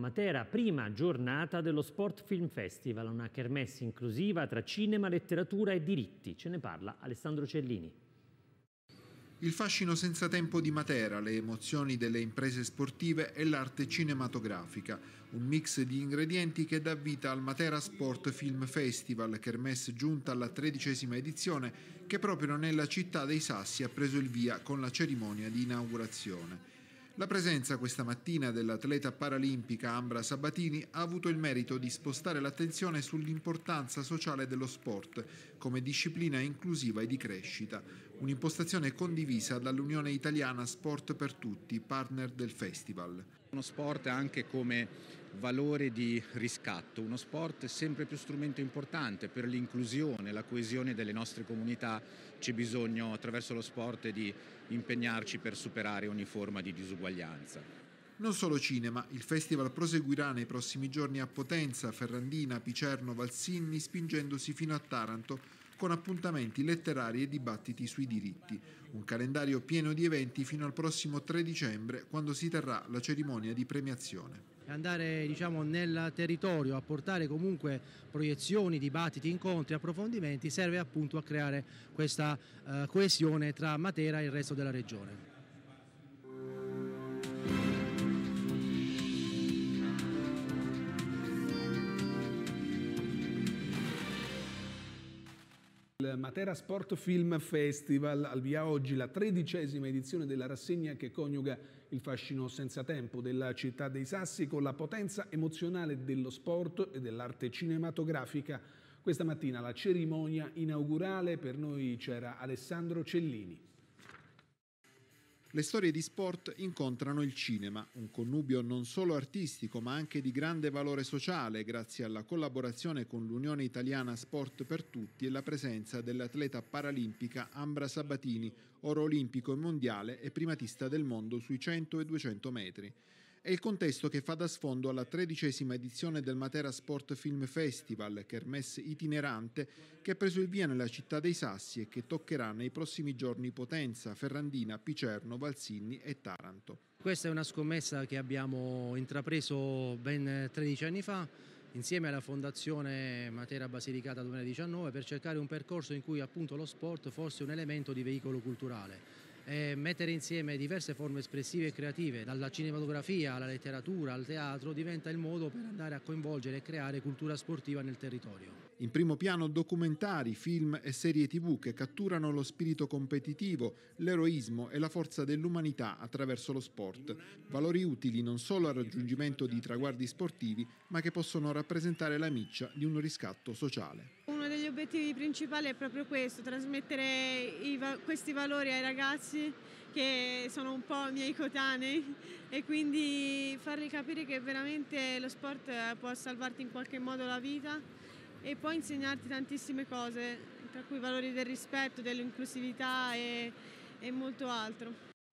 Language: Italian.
Matera, prima giornata dello Sport Film Festival, una kermesse inclusiva tra cinema, letteratura e diritti. Ce ne parla Alessandro Cellini. Il fascino senza tempo di Matera, le emozioni delle imprese sportive e l'arte cinematografica, un mix di ingredienti che dà vita al Matera Sport Film Festival, kermesse giunta alla tredicesima edizione, che proprio nella città dei Sassi ha preso il via con la cerimonia di inaugurazione. La presenza questa mattina dell'atleta paralimpica Ambra Sabatini ha avuto il merito di spostare l'attenzione sull'importanza sociale dello sport come disciplina inclusiva e di crescita, un'impostazione condivisa dall'Unione Italiana Sport per Tutti, partner del festival. Uno sport anche come valore di riscatto, uno sport sempre più strumento importante per l'inclusione, la coesione delle nostre comunità, c'è bisogno attraverso lo sport di impegnarci per superare ogni forma di disuguaglianza. Non solo cinema, il festival proseguirà nei prossimi giorni a Potenza, Ferrandina, Picerno, Valsinni, spingendosi fino a Taranto, con appuntamenti letterari e dibattiti sui diritti. Un calendario pieno di eventi fino al prossimo 3 dicembre, quando si terrà la cerimonia di premiazione andare diciamo, nel territorio a portare comunque proiezioni, dibattiti, incontri, approfondimenti serve appunto a creare questa eh, coesione tra Matera e il resto della regione. Matera Sport Film Festival avvia oggi la tredicesima edizione della rassegna che coniuga il fascino senza tempo della città dei Sassi con la potenza emozionale dello sport e dell'arte cinematografica. Questa mattina la cerimonia inaugurale per noi c'era Alessandro Cellini. Le storie di sport incontrano il cinema, un connubio non solo artistico ma anche di grande valore sociale grazie alla collaborazione con l'Unione Italiana Sport per Tutti e la presenza dell'atleta paralimpica Ambra Sabatini, oro olimpico e mondiale e primatista del mondo sui 100 e 200 metri. È il contesto che fa da sfondo alla tredicesima edizione del Matera Sport Film Festival, kermesse itinerante, che ha preso il via nella città dei Sassi e che toccherà nei prossimi giorni Potenza, Ferrandina, Picerno, Valsini e Taranto. Questa è una scommessa che abbiamo intrapreso ben 13 anni fa insieme alla Fondazione Matera Basilicata 2019 per cercare un percorso in cui appunto lo sport fosse un elemento di veicolo culturale eh, mettere insieme diverse forme espressive e creative, dalla cinematografia alla letteratura al teatro, diventa il modo per andare a coinvolgere e creare cultura sportiva nel territorio. In primo piano documentari, film e serie tv che catturano lo spirito competitivo, l'eroismo e la forza dell'umanità attraverso lo sport, valori utili non solo al raggiungimento di traguardi sportivi, ma che possono rappresentare la miccia di un riscatto sociale degli obiettivi principali è proprio questo, trasmettere i, questi valori ai ragazzi che sono un po' miei cotanei e quindi farli capire che veramente lo sport può salvarti in qualche modo la vita e può insegnarti tantissime cose, tra cui i valori del rispetto, dell'inclusività e, e molto altro.